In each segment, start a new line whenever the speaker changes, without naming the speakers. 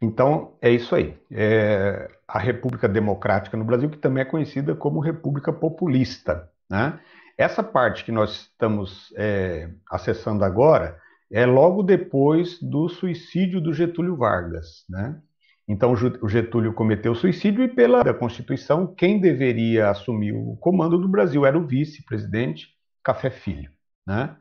Então, é isso aí. É a República Democrática no Brasil, que também é conhecida como República Populista. Né? Essa parte que nós estamos é, acessando agora é logo depois do suicídio do Getúlio Vargas. Né? Então, o Getúlio cometeu suicídio e, pela Constituição, quem deveria assumir o comando do Brasil era o vice-presidente Café Filho. Né?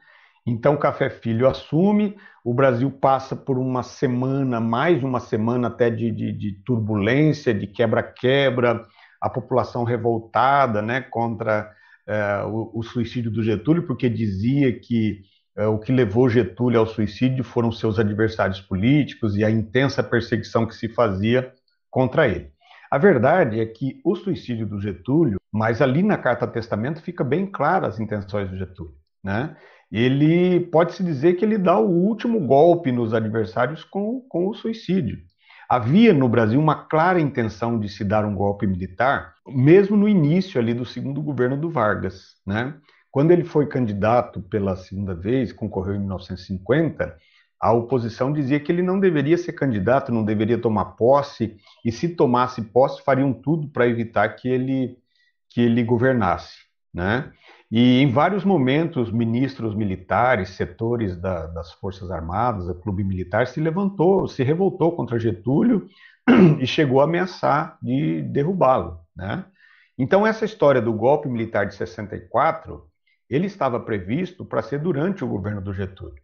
Então, Café Filho assume, o Brasil passa por uma semana, mais uma semana até de, de, de turbulência, de quebra-quebra, a população revoltada né, contra eh, o, o, suicídio do Getúlio, porque dizia que eh, o que levou Getúlio ao suicídio foram seus adversários políticos e a intensa perseguição que se fazia contra ele. A verdade é que o suicídio do Getúlio, mas ali na carta testamento fica bem claro as intenções do Getúlio, né? ele pode-se dizer que ele dá o último golpe nos adversários com, com o suicídio. Havia no Brasil uma clara intenção de se dar um golpe militar, mesmo no início ali do segundo governo do Vargas, né? Quando ele foi candidato pela segunda vez, concorreu em 1950, a oposição dizia que ele não deveria ser candidato, não deveria tomar posse, e se tomasse posse, fariam tudo para evitar que ele que ele governasse, né? E em vários momentos, ministros militares, setores da, das Forças Armadas, o Clube Militar, se levantou, se revoltou contra Getúlio e chegou a ameaçar de derrubá-lo. Né? Então, essa história do golpe militar de 64, ele estava previsto para ser durante o governo do Getúlio.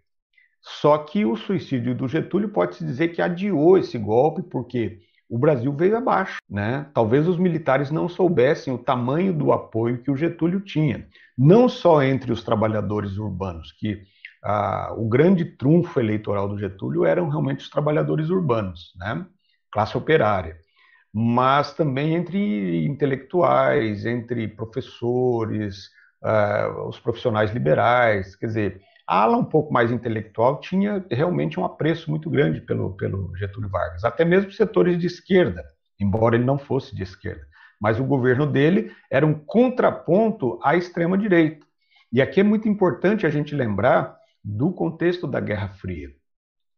Só que o suicídio do Getúlio pode-se dizer que adiou esse golpe, porque o Brasil veio abaixo. Né? Talvez os militares não soubessem o tamanho do apoio que o Getúlio tinha, não só entre os trabalhadores urbanos, que ah, o grande trunfo eleitoral do Getúlio eram realmente os trabalhadores urbanos, né? classe operária, mas também entre intelectuais, entre professores, ah, os profissionais liberais, quer dizer a ala um pouco mais intelectual tinha realmente um apreço muito grande pelo, pelo Getúlio Vargas, até mesmo setores de esquerda, embora ele não fosse de esquerda. Mas o governo dele era um contraponto à extrema-direita. E aqui é muito importante a gente lembrar do contexto da Guerra Fria.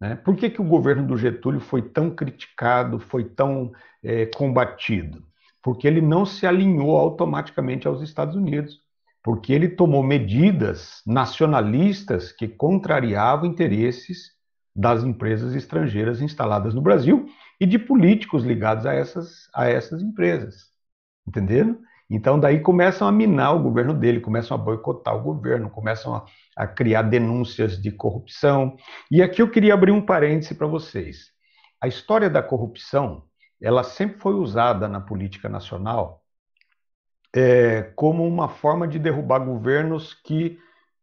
Né? Por que, que o governo do Getúlio foi tão criticado, foi tão é, combatido? Porque ele não se alinhou automaticamente aos Estados Unidos porque ele tomou medidas nacionalistas que contrariavam interesses das empresas estrangeiras instaladas no Brasil e de políticos ligados a essas, a essas empresas. Entenderam? Então, daí começam a minar o governo dele, começam a boicotar o governo, começam a, a criar denúncias de corrupção. E aqui eu queria abrir um parêntese para vocês. A história da corrupção, ela sempre foi usada na política nacional é, como uma forma de derrubar governos que,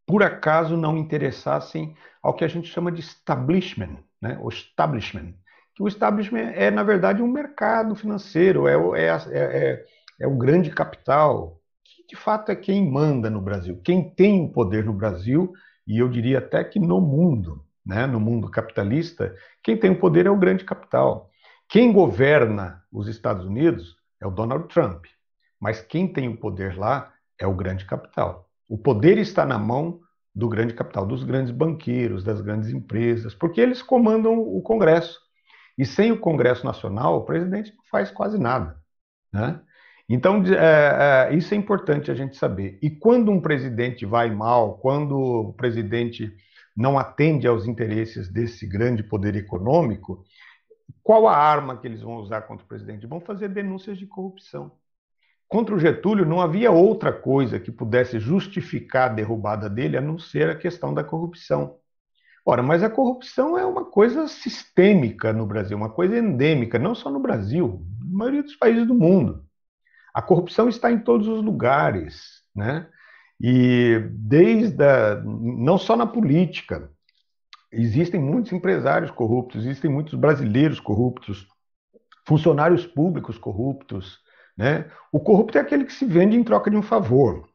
por acaso, não interessassem ao que a gente chama de establishment, né? o establishment. Que o establishment é, na verdade, um mercado financeiro, é, é, é, é o grande capital, que de fato é quem manda no Brasil, quem tem o poder no Brasil, e eu diria até que no mundo, né? no mundo capitalista, quem tem o poder é o grande capital. Quem governa os Estados Unidos é o Donald Trump. Mas quem tem o poder lá é o grande capital. O poder está na mão do grande capital, dos grandes banqueiros, das grandes empresas, porque eles comandam o Congresso. E sem o Congresso Nacional, o presidente não faz quase nada. Né? Então, é, é, isso é importante a gente saber. E quando um presidente vai mal, quando o presidente não atende aos interesses desse grande poder econômico, qual a arma que eles vão usar contra o presidente? Vão fazer denúncias de corrupção. Contra o Getúlio não havia outra coisa que pudesse justificar a derrubada dele a não ser a questão da corrupção. Ora, mas a corrupção é uma coisa sistêmica no Brasil, uma coisa endêmica, não só no Brasil, na maioria dos países do mundo. A corrupção está em todos os lugares, né? E desde a, não só na política, existem muitos empresários corruptos, existem muitos brasileiros corruptos, funcionários públicos corruptos, né? O corrupto é aquele que se vende em troca de um favor,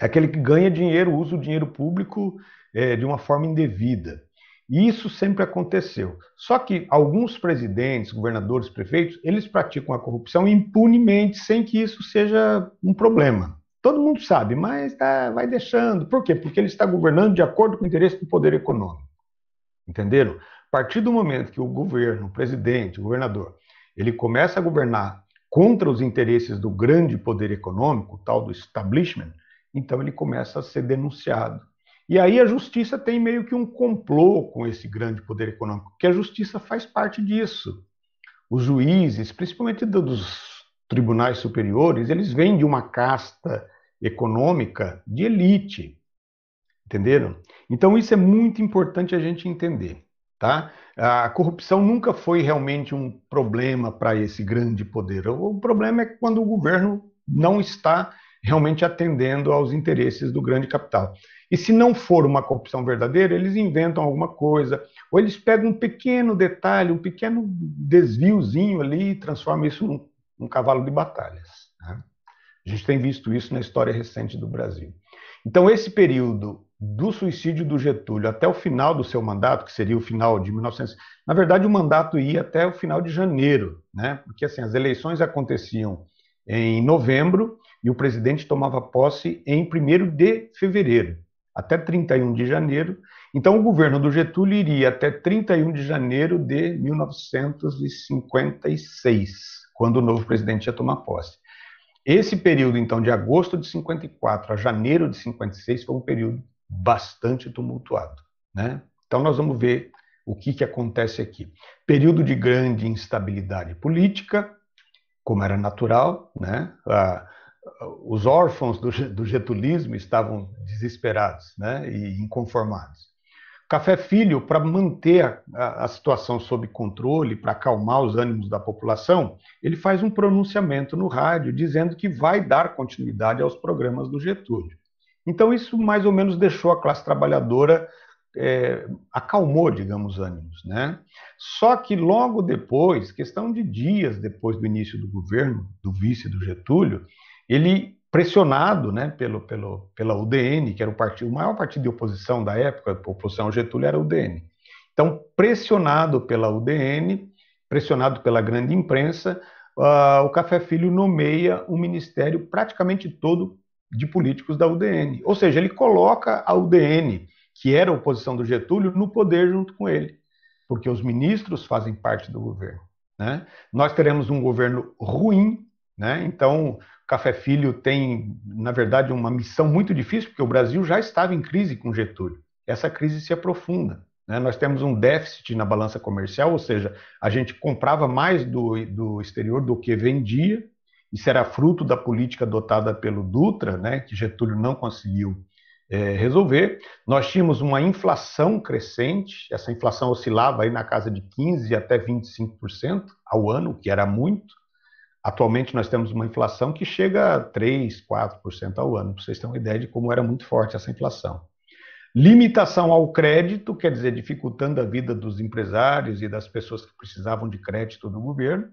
é aquele que ganha dinheiro, usa o dinheiro público é, de uma forma indevida. E isso sempre aconteceu. Só que alguns presidentes, governadores, prefeitos, eles praticam a corrupção impunemente, sem que isso seja um problema. Todo mundo sabe, mas tá, vai deixando. Por quê? Porque ele está governando de acordo com o interesse do poder econômico. Entenderam? A partir do momento que o governo, o presidente, o governador, ele começa a governar contra os interesses do grande poder econômico, tal do establishment, então ele começa a ser denunciado. E aí a justiça tem meio que um complô com esse grande poder econômico, porque a justiça faz parte disso. Os juízes, principalmente dos tribunais superiores, eles vêm de uma casta econômica de elite. Entenderam? Então isso é muito importante a gente entender. Tá? A corrupção nunca foi realmente um problema para esse grande poder. O problema é quando o governo não está realmente atendendo aos interesses do grande capital. E se não for uma corrupção verdadeira, eles inventam alguma coisa, ou eles pegam um pequeno detalhe, um pequeno desviozinho ali e transformam isso num, num cavalo de batalhas. Né? A gente tem visto isso na história recente do Brasil. Então, esse período do suicídio do Getúlio até o final do seu mandato, que seria o final de 1900, na verdade o mandato ia até o final de janeiro, né? Porque assim as eleições aconteciam em novembro e o presidente tomava posse em 1 de fevereiro, até 31 de janeiro. Então o governo do Getúlio iria até 31 de janeiro de 1956, quando o novo presidente ia tomar posse. Esse período então de agosto de 54 a janeiro de 56 foi um período bastante tumultuado. Né? Então, nós vamos ver o que, que acontece aqui. Período de grande instabilidade política, como era natural, né? Ah, os órfãos do, do, getulismo estavam desesperados né? e inconformados. Café Filho, para manter a, a, a situação sob controle, para acalmar os ânimos da população, ele faz um pronunciamento no rádio dizendo que vai dar continuidade aos programas do Getúlio. Então, isso mais ou menos deixou a classe trabalhadora, é, acalmou, digamos, ânimos. Né? Só que logo depois, questão de dias depois do início do governo, do vice do Getúlio, ele, pressionado né, pelo, pelo, pela UDN, que era o, partido, o maior partido de oposição da época, a oposição ao Getúlio era a UDN. Então, pressionado pela UDN, pressionado pela grande imprensa, uh, o Café Filho nomeia um ministério praticamente todo de políticos da UDN. Ou seja, ele coloca a UDN, que era a oposição do Getúlio, no poder junto com ele, porque os ministros fazem parte do governo. Né? Nós teremos um governo ruim, né? então Café Filho tem, na verdade, uma missão muito difícil, porque o Brasil já estava em crise com Getúlio. Essa crise se aprofunda. Né? Nós temos um déficit na balança comercial, ou seja, a gente comprava mais do, do exterior do que vendia, isso era fruto da política adotada pelo Dutra, né, que Getúlio não conseguiu é, resolver. Nós tínhamos uma inflação crescente, essa inflação oscilava aí na casa de 15% até 25% ao ano, que era muito. Atualmente nós temos uma inflação que chega a 3%, 4% ao ano, para vocês terem uma ideia de como era muito forte essa inflação. Limitação ao crédito, quer dizer, dificultando a vida dos empresários e das pessoas que precisavam de crédito do governo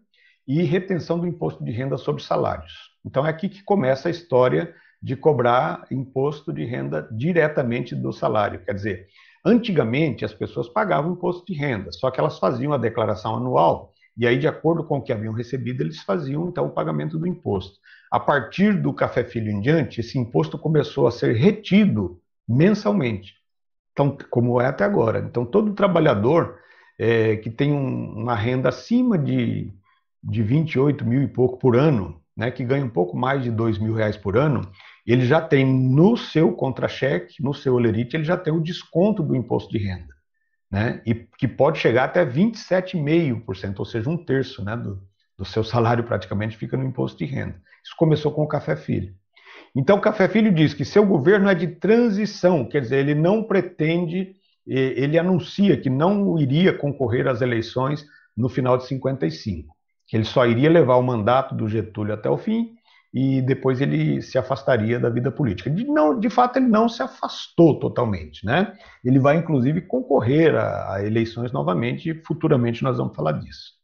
e retenção do imposto de renda sobre salários. Então é aqui que começa a história de cobrar imposto de renda diretamente do salário. Quer dizer, antigamente as pessoas pagavam imposto de renda, só que elas faziam a declaração anual e aí, de acordo com o que haviam recebido, eles faziam então o pagamento do imposto. A partir do Café Filho em diante, esse imposto começou a ser retido mensalmente, então, como é até agora. Então, todo trabalhador é, que tem um, uma renda acima de de 28 mil e pouco por ano, né, que ganha um pouco mais de 2 mil reais por ano, ele já tem no seu contra-cheque, no seu olerite, ele já tem o desconto do imposto de renda, né, e que pode chegar até 27,5%, ou seja, um terço né, do, do seu salário praticamente fica no imposto de renda. Isso começou com o Café Filho. Então, o Café Filho diz que seu governo é de transição, quer dizer, ele não pretende, ele anuncia que não iria concorrer às eleições no final de 55 que ele só iria levar o mandato do Getúlio até o fim e depois ele se afastaria da vida política. De, não, de fato, ele não se afastou totalmente. Né? Ele vai, inclusive, concorrer a, a eleições novamente e futuramente nós vamos falar disso.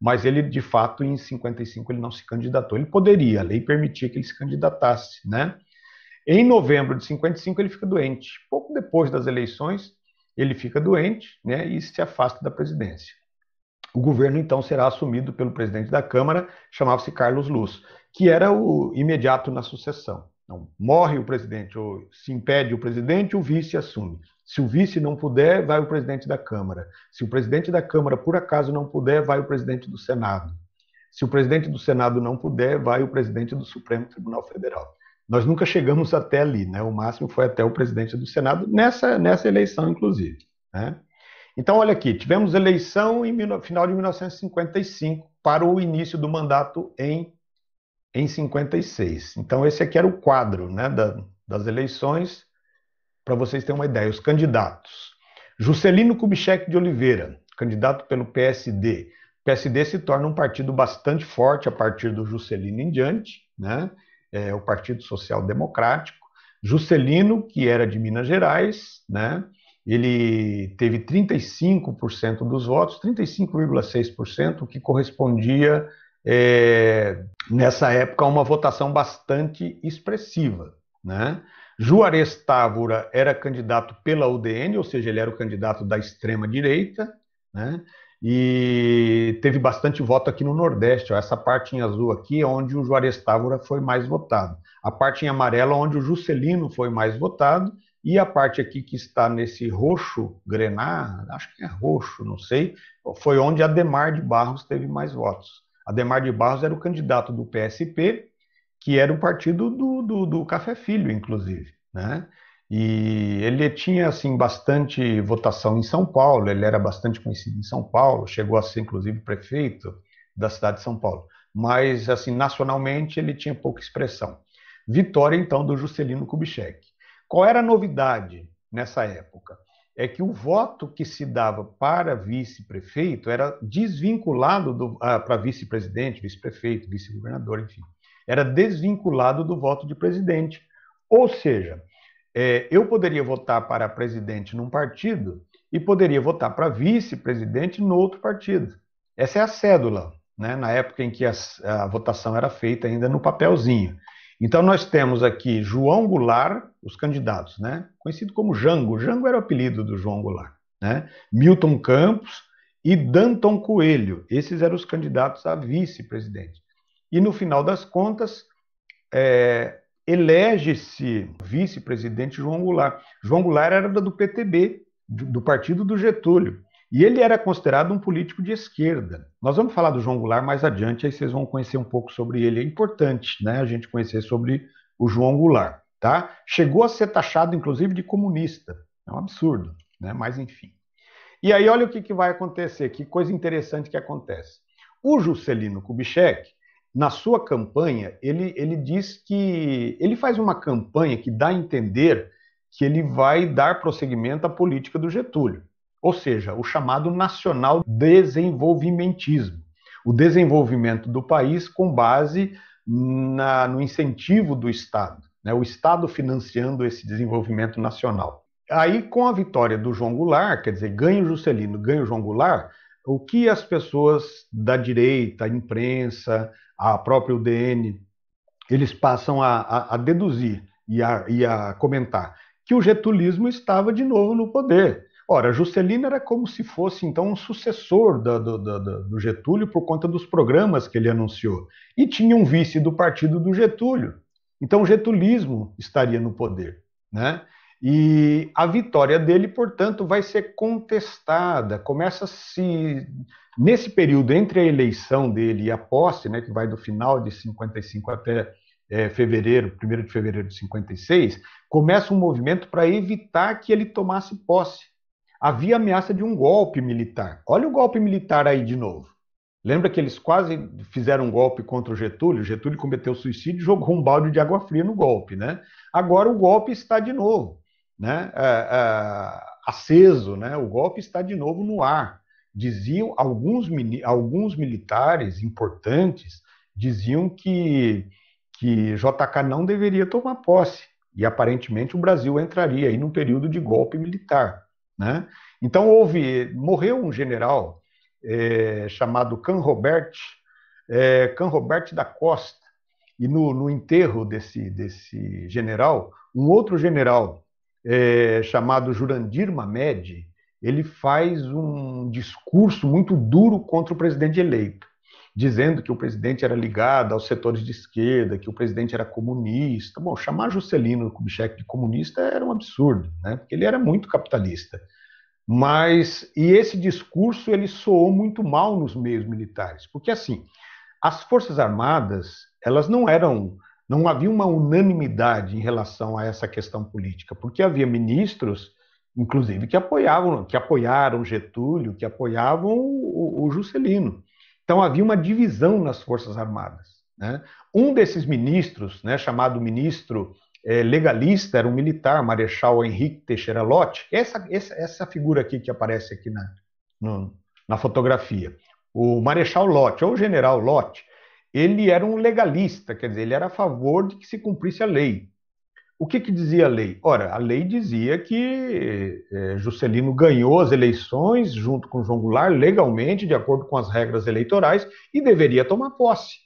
Mas ele, de fato, em 55 ele não se candidatou. Ele poderia, a lei permitia que ele se candidatasse. Né? Em novembro de 55 ele fica doente. Pouco depois das eleições, ele fica doente né, e se afasta da presidência. O governo então será assumido pelo presidente da Câmara, chamava-se Carlos Luz, que era o imediato na sucessão. Então, morre o presidente, ou se impede o presidente, o vice assume. Se o vice não puder, vai o presidente da Câmara. Se o presidente da Câmara, por acaso, não puder, vai o presidente do Senado. Se o presidente do Senado não puder, vai o presidente do Supremo Tribunal Federal. Nós nunca chegamos até ali, né? O máximo foi até o presidente do Senado, nessa, nessa eleição, inclusive. Né? Então, olha aqui, tivemos eleição em final de 1955 para o início do mandato em, em 56. Então, esse aqui era o quadro né, da, das eleições, para vocês terem uma ideia. Os candidatos. Juscelino Kubitschek de Oliveira, candidato pelo PSD. O PSD se torna um partido bastante forte a partir do Juscelino em diante, né? É, o Partido Social Democrático. Juscelino, que era de Minas Gerais, né? ele teve 35% dos votos, 35,6%, o que correspondia é, nessa época a uma votação bastante expressiva. Né? Juarez Távora era candidato pela UDN, ou seja, ele era o candidato da extrema-direita, né? e teve bastante voto aqui no Nordeste. Ó, essa parte em azul aqui é onde o Juarez Távora foi mais votado. A parte em amarelo é onde o Juscelino foi mais votado e a parte aqui que está nesse roxo grenar, acho que é roxo, não sei, foi onde Ademar de Barros teve mais votos. Ademar de Barros era o candidato do PSP, que era o partido do, do, do Café Filho, inclusive. Né? E ele tinha assim bastante votação em São Paulo, ele era bastante conhecido em São Paulo, chegou a ser inclusive prefeito da cidade de São Paulo. Mas assim, nacionalmente ele tinha pouca expressão. Vitória então do Juscelino Kubitschek. Qual era a novidade nessa época? É que o voto que se dava para vice-prefeito era desvinculado ah, para vice-presidente, vice-prefeito, vice-governador, enfim. Era desvinculado do voto de presidente. Ou seja, é, eu poderia votar para presidente num partido e poderia votar para vice-presidente no outro partido. Essa é a cédula, né? na época em que a, a votação era feita ainda no papelzinho. Então nós temos aqui João Goulart, os candidatos, né? Conhecido como Jango. Jango era o apelido do João Goulart, né? Milton Campos e Danton Coelho. Esses eram os candidatos a vice-presidente. E no final das contas, é, elege-se vice-presidente João Goulart. João Goulart era do PTB, do partido do Getúlio. E ele era considerado um político de esquerda. Nós vamos falar do João Goulart mais adiante, aí vocês vão conhecer um pouco sobre ele. É importante né, a gente conhecer sobre o João Goulart. Tá? Chegou a ser taxado, inclusive, de comunista. É um absurdo, né? mas enfim. E aí, olha o que, que vai acontecer, que coisa interessante que acontece. O Juscelino Kubitschek, na sua campanha, ele, ele diz que. Ele faz uma campanha que dá a entender que ele vai dar prosseguimento à política do Getúlio ou seja, o chamado nacional desenvolvimentismo, o desenvolvimento do país com base na, no incentivo do Estado, né, o Estado financiando esse desenvolvimento nacional. Aí, com a vitória do João Goulart, quer dizer, ganha o Juscelino, ganha o João Goulart, o que as pessoas da direita, a imprensa, a própria UDN, eles passam a, a, a deduzir e a, e a comentar? Que o getulismo estava de novo no poder, Ora, Juscelino era como se fosse, então, um sucessor da, do, da, do Getúlio por conta dos programas que ele anunciou. E tinha um vice do partido do Getúlio. Então, o getulismo estaria no poder. Né? E a vitória dele, portanto, vai ser contestada. Começa se nesse período entre a eleição dele e a posse, né, que vai do final de 55 até é, fevereiro, 1 de fevereiro de 56, começa um movimento para evitar que ele tomasse posse havia ameaça de um golpe militar. Olha o golpe militar aí de novo. Lembra que eles quase fizeram um golpe contra o Getúlio? Getúlio cometeu suicídio e jogou um balde de água fria no golpe, né? Agora o golpe está de novo, né? É, é, aceso, né? O golpe está de novo no ar. Diziam alguns, alguns militares importantes diziam que que JK não deveria tomar posse e aparentemente o Brasil entraria aí num período de golpe militar. Né? Então houve, morreu um general é, chamado Can Robert, é, Can Robert da Costa, e no, no enterro desse, desse general, um outro general é, chamado Jurandir Mamed, ele faz um discurso muito duro contra o presidente eleito dizendo que o presidente era ligado aos setores de esquerda, que o presidente era comunista. Bom, chamar Juscelino Kubitschek de comunista era um absurdo, né? Porque ele era muito capitalista. Mas e esse discurso ele soou muito mal nos meios militares, porque assim, as forças armadas, elas não eram não havia uma unanimidade em relação a essa questão política, porque havia ministros inclusive que apoiavam, que apoiaram Getúlio, que apoiavam o, o Juscelino. Então havia uma divisão nas Forças Armadas. Né? Um desses ministros, né, chamado ministro é, legalista, era um militar, Marechal Henrique Teixeira Lott, essa, essa, essa figura aqui que aparece aqui na, no, na fotografia. O Marechal Lott, ou General Lott, ele era um legalista, quer dizer, ele era a favor de que se cumprisse a lei. O que, que dizia a lei? Ora, a lei dizia que é, Juscelino ganhou as eleições junto com João Goulart legalmente, de acordo com as regras eleitorais, e deveria tomar posse.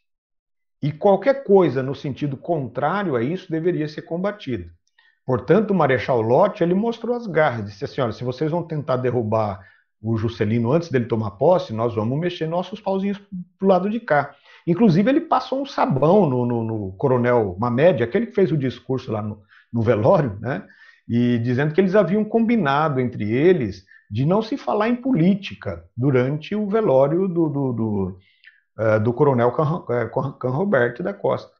E qualquer coisa no sentido contrário a isso deveria ser combatida. Portanto, o Marechal Lott ele mostrou as garras, disse assim: olha, se vocês vão tentar derrubar o Juscelino antes dele tomar posse, nós vamos mexer nossos pauzinhos para o lado de cá. Inclusive, ele passou um sabão no, no, no coronel Mamed, aquele que fez o discurso lá no, no velório, né? e dizendo que eles haviam combinado entre eles de não se falar em política durante o velório do, do, do, uh, do coronel Can eh, Roberto da Costa.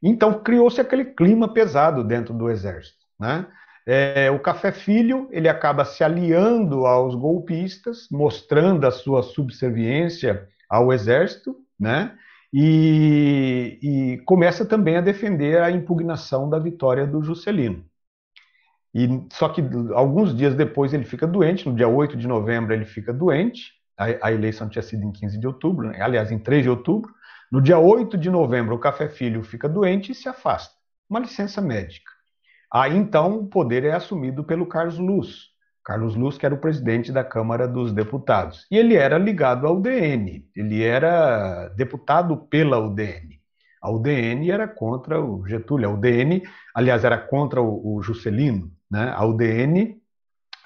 Então criou-se aquele clima pesado dentro do exército. Né? É, o Café Filho ele acaba se aliando aos golpistas, mostrando a sua subserviência ao exército, né? e, e começa também a defender a impugnação da vitória do Juscelino. E, só que alguns dias depois ele fica doente, no dia 8 de novembro ele fica doente, a, a eleição tinha sido em 15 de outubro, né? aliás, em 3 de outubro. No dia 8 de novembro, o Café Filho fica doente e se afasta. Uma licença médica. Aí então o poder é assumido pelo Carlos Luz, Carlos Luz, que era o presidente da Câmara dos Deputados. E ele era ligado ao DN, ele era deputado pela UDN. A UDN era contra o Getúlio, a UDN, aliás, era contra o, o Juscelino, né? a UDN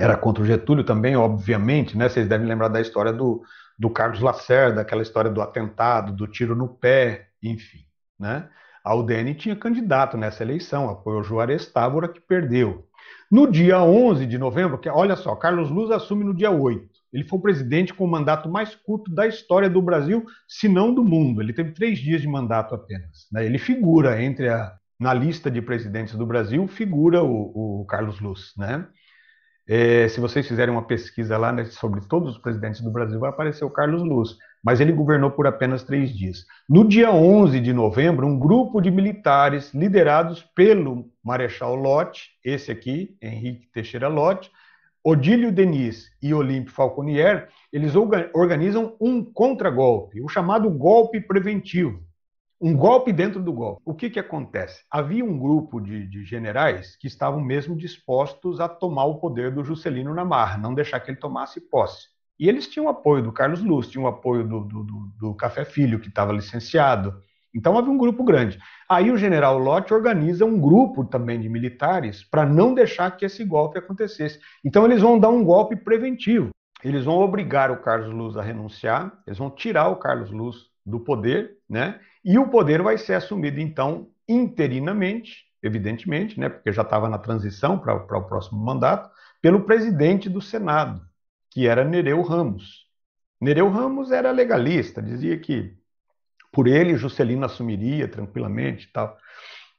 era contra o Getúlio também, obviamente, né? vocês devem lembrar da história do, do Carlos Lacerda, aquela história do atentado, do tiro no pé, enfim. Né? A UDN tinha candidato nessa eleição, apoiou Juarez Távora, que perdeu. No dia 11 de novembro, que é, olha só, Carlos Luz assume no dia 8. Ele foi o presidente com o mandato mais curto da história do Brasil, se não do mundo. Ele teve três dias de mandato apenas. Né? Ele figura entre a, na lista de presidentes do Brasil, figura o, o Carlos Luz, né? É, se vocês fizerem uma pesquisa lá né, sobre todos os presidentes do Brasil, vai aparecer o Carlos Luz mas ele governou por apenas três dias. No dia 11 de novembro, um grupo de militares liderados pelo Marechal Lott, esse aqui, Henrique Teixeira Lott, Odílio Denis e Olímpio Falconier, eles organizam um contragolpe, o chamado golpe preventivo. Um golpe dentro do golpe. O que, que acontece? Havia um grupo de, de generais que estavam mesmo dispostos a tomar o poder do Juscelino Namarra, não deixar que ele tomasse posse. E eles tinham apoio do Carlos Luz, tinham apoio do, do, do Café Filho, que estava licenciado. Então havia um grupo grande. Aí o general Lott organiza um grupo também de militares para não deixar que esse golpe acontecesse. Então eles vão dar um golpe preventivo. Eles vão obrigar o Carlos Luz a renunciar, eles vão tirar o Carlos Luz do poder, né? E o poder vai ser assumido então interinamente, evidentemente, né? Porque já estava na transição para o próximo mandato, pelo presidente do Senado, que era Nereu Ramos. Nereu Ramos era legalista, dizia que por ele Juscelino assumiria tranquilamente e tal.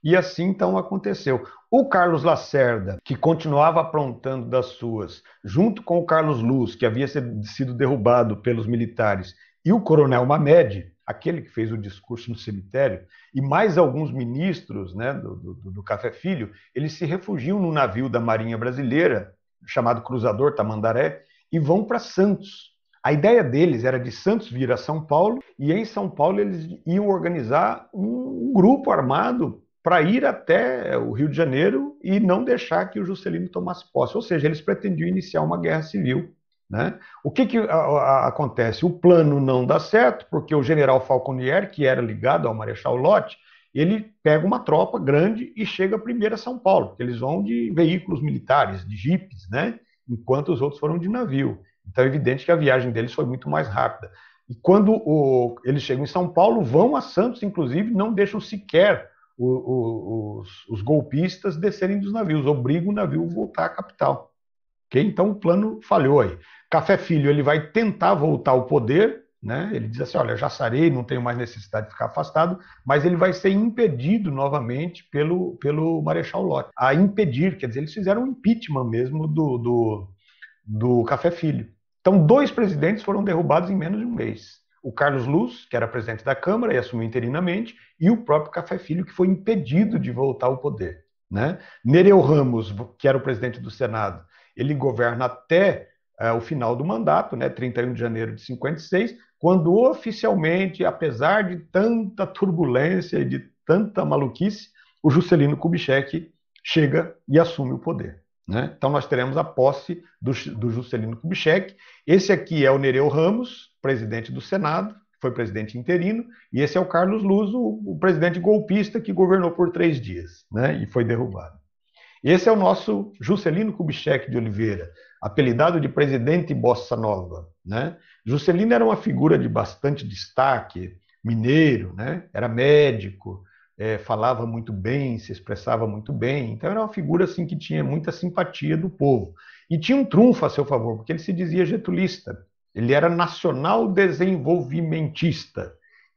E assim então aconteceu. O Carlos Lacerda, que continuava aprontando das suas, junto com o Carlos Luz, que havia sido derrubado pelos militares, e o Coronel Mamed, aquele que fez o discurso no cemitério, e mais alguns ministros né, do, do, do Café Filho, eles se refugiam no navio da Marinha Brasileira, chamado Cruzador Tamandaré, e vão para Santos. A ideia deles era de Santos vir a São Paulo e em São Paulo eles iam organizar um grupo armado para ir até o Rio de Janeiro e não deixar que o Juscelino tomasse posse. Ou seja, eles pretendiam iniciar uma guerra civil. Né? O que, que a, a, acontece? O plano não dá certo, porque o general Falconier, que era ligado ao Marechal Lott, ele pega uma tropa grande e chega primeiro a São Paulo, porque eles vão de veículos militares, de jipes, né? enquanto os outros foram de navio. Então é evidente que a viagem deles foi muito mais rápida. E quando o, eles chegam em São Paulo, vão a Santos, inclusive, não deixam sequer o, o, os, os, golpistas descerem dos navios, obrigam o navio a voltar à capital. Okay? Então o plano falhou aí. Café Filho ele vai tentar voltar ao poder, né? Ele diz assim: olha, já sarei, não tenho mais necessidade de ficar afastado, mas ele vai ser impedido novamente pelo, pelo Marechal Lott. A impedir, quer dizer, eles fizeram um impeachment mesmo do, do, do Café Filho. Então, dois presidentes foram derrubados em menos de um mês. O Carlos Luz, que era presidente da Câmara e assumiu interinamente, e o próprio Café Filho, que foi impedido de voltar ao poder. Né? Nereu Ramos, que era o presidente do Senado, ele governa até é, o final do mandato, né, 31 de janeiro de 56, quando oficialmente, apesar de tanta turbulência e de tanta maluquice, o Juscelino Kubitschek chega e assume o poder. Né? Então nós teremos a posse do, do Juscelino Kubitschek. Esse aqui é o Nereu Ramos, presidente do Senado, foi presidente interino, e esse é o Carlos Luz, o, o presidente golpista que governou por três dias né? e foi derrubado. Esse é o nosso Juscelino Kubitschek de Oliveira, apelidado de presidente Bossa Nova. Né? Juscelino era uma figura de bastante destaque, mineiro, né? era médico, é, falava muito bem, se expressava muito bem. Então era uma figura assim que tinha muita simpatia do povo. E tinha um trunfo a seu favor, porque ele se dizia getulista. Ele era nacional desenvolvimentista.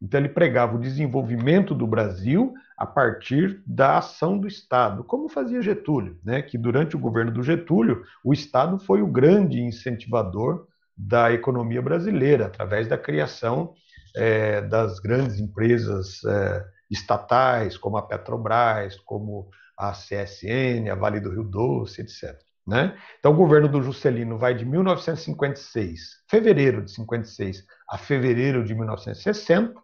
Então, ele pregava o desenvolvimento do Brasil a partir da ação do Estado, como fazia Getúlio, né? que durante o governo do Getúlio, o Estado foi o grande incentivador da economia brasileira, através da criação é, das grandes empresas é, estatais, como a Petrobras, como a CSN, a Vale do Rio Doce, etc. Né? Então, o governo do Juscelino vai de 1956, fevereiro de 56 a fevereiro de 1960,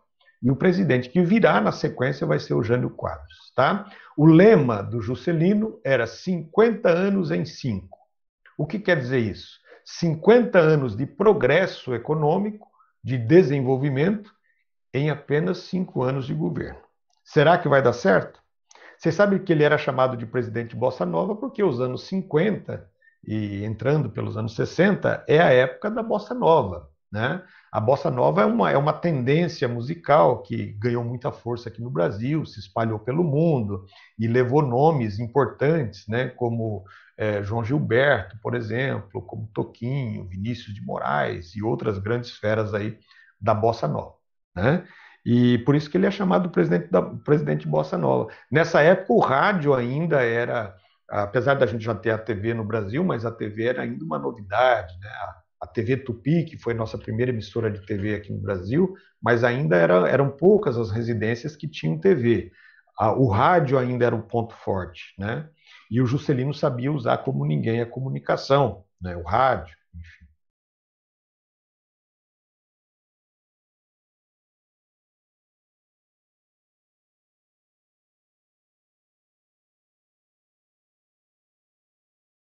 e o presidente que virá na sequência vai ser o Jânio Quadros, tá? O lema do Juscelino era 50 anos em 5. O que quer dizer isso? 50 anos de progresso econômico, de desenvolvimento, em apenas 5 anos de governo. Será que vai dar certo? Você sabe que ele era chamado de presidente Bossa Nova porque os anos 50 e entrando pelos anos 60 é a época da Bossa Nova. Né? A bossa nova é uma, é uma tendência musical que ganhou muita força aqui no Brasil, se espalhou pelo mundo e levou nomes importantes, né? como é, João Gilberto, por exemplo, como Toquinho, Vinícius de Moraes e outras grandes feras aí da bossa nova. Né? E por isso que ele é chamado presidente da presidente bossa nova. Nessa época o rádio ainda era, apesar da gente já ter a TV no Brasil, mas a TV era ainda uma novidade, né? a TV Tupi, que foi nossa primeira emissora de TV aqui no Brasil, mas ainda era, eram poucas as residências que tinham TV. A, o rádio ainda era o um ponto forte, né? E o Juscelino sabia usar como ninguém a comunicação, né? o rádio.